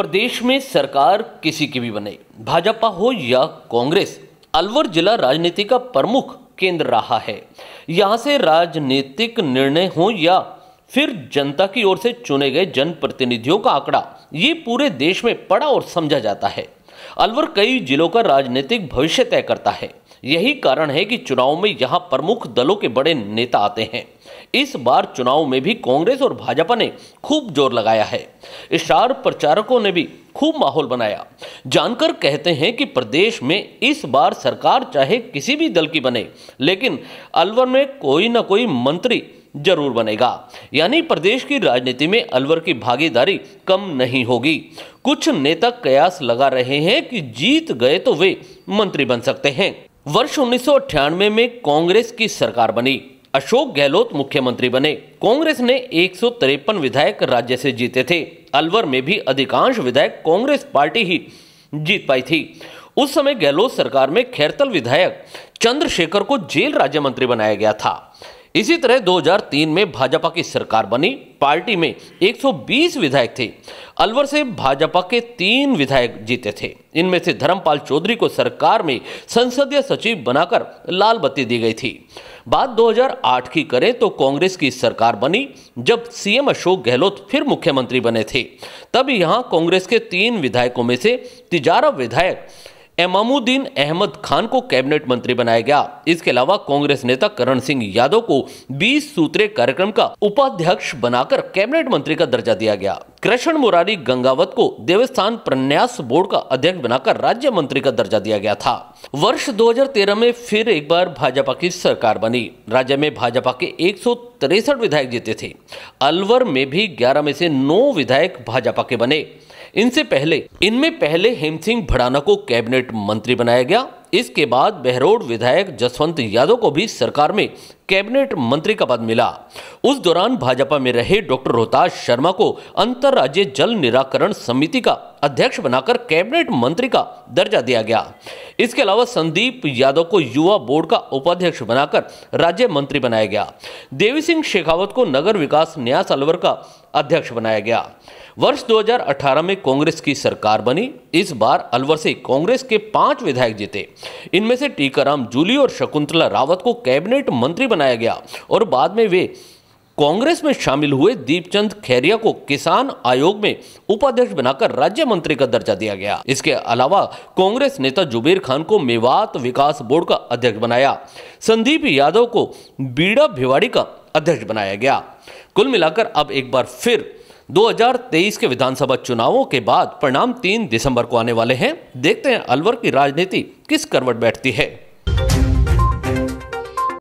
प्रदेश में सरकार किसी की भी बने भाजपा हो या कांग्रेस अलवर जिला राजनीति का प्रमुख केंद्र रहा है यहाँ से राजनीतिक निर्णय हो या फिर जनता की ओर से चुने गए जनप्रतिनिधियों का आंकड़ा ये पूरे देश में पड़ा और समझा जाता है अलवर कई जिलों का राजनीतिक भविष्य तय करता है यही कारण है कि चुनाव में यहाँ प्रमुख दलों के बड़े नेता आते हैं इस बार चुनाव में भी कांग्रेस और भाजपा ने खूब जोर लगाया है स्टार प्रचारकों ने भी खूब माहौल बनाया जानकर कहते हैं कि प्रदेश में इस बार सरकार चाहे किसी भी दल की बने लेकिन अलवर में कोई ना कोई मंत्री जरूर बनेगा यानी प्रदेश की राजनीति में अलवर की भागीदारी कम नहीं होगी कुछ नेता कयास लगा रहे हैं कि जीत गए तो वे मंत्री बन सकते हैं वर्ष उन्नीस में कांग्रेस की सरकार बनी अशोक गहलोत मुख्यमंत्री बने कांग्रेस ने एक विधायक राज्य से जीते थे अलवर में भी अधिकांश विधायक कांग्रेस पार्टी ही जीत पाई थी उस समय गहलोत सरकार में खैरतल विधायक चंद्रशेखर को जेल राज्य मंत्री बनाया गया था इसी तरह 2003 में भाजपा की सरकार बनी पार्टी में 120 विधायक थे अलवर से भाजपा के तीन विधायक जीते थे इनमें से धर्मपाल चौधरी को सरकार में संसदीय सचिव बनाकर लाल बत्ती दी गई थी बात 2008 की करें तो कांग्रेस की सरकार बनी जब सीएम अशोक गहलोत फिर मुख्यमंत्री बने थे तब यहां कांग्रेस के तीन विधायकों में से तिजारा विधायक इमामुद्दीन अहमद खान को कैबिनेट मंत्री बनाया गया इसके अलावा कांग्रेस नेता करण सिंह यादव को 20 सूत्रे कार्यक्रम का उपाध्यक्ष बनाकर कैबिनेट मंत्री का दर्जा दिया गया कृष्ण मुरारी गंगावत को देवस्थान प्रन्यास बोर्ड का अध्यक्ष बनाकर राज्य मंत्री का दर्जा दिया गया था वर्ष 2013 में फिर एक बार भाजपा की सरकार बनी राज्य में भाजपा के एक विधायक जीते थे अलवर में भी 11 में से 9 विधायक भाजपा के बने इनसे पहले इनमें पहले हेम सिंह भड़ाना को कैबिनेट मंत्री बनाया गया इसके बाद बहरोड विधायक जसवंत यादव को भी सरकार में कैबिनेट मंत्री का पद मिला उस दौरान भाजपा में रहे डॉक्टर रोहताश शर्मा को राज्य जल निराकरण समिति का अध्यक्ष बनाकर कैबिनेट मंत्री का दर्जा दिया गया इसके अलावा संदीप यादव को युवा बोर्ड का उपाध्यक्ष बनाकर राज्य मंत्री बनाया गया देवी सिंह शेखावत को नगर विकास न्यास अलवर का अध्यक्ष बनाया गया वर्ष 2018 में कांग्रेस की सरकार बनी इस बार अलवर से कांग्रेस के पांच विधायक जीते इनमें से टीकाराम जूली और शकुंतला रावत को कैबिनेट मंत्री बनाया गया और बाद में वे कांग्रेस में शामिल हुए दीपचंद खैरिया को किसान आयोग में उपाध्यक्ष बनाकर राज्य मंत्री का दर्जा दिया गया इसके अलावा कांग्रेस नेता जुबेर खान को मेवात विकास बोर्ड का अध्यक्ष बनाया संदीप यादव को बीड़ा भिवाड़ी का अध्यक्ष बनाया गया कुल मिलाकर अब एक बार फिर 2023 के विधानसभा चुनावों के बाद परिणाम 3 दिसंबर को आने वाले हैं देखते हैं अलवर की राजनीति किस करवट बैठती है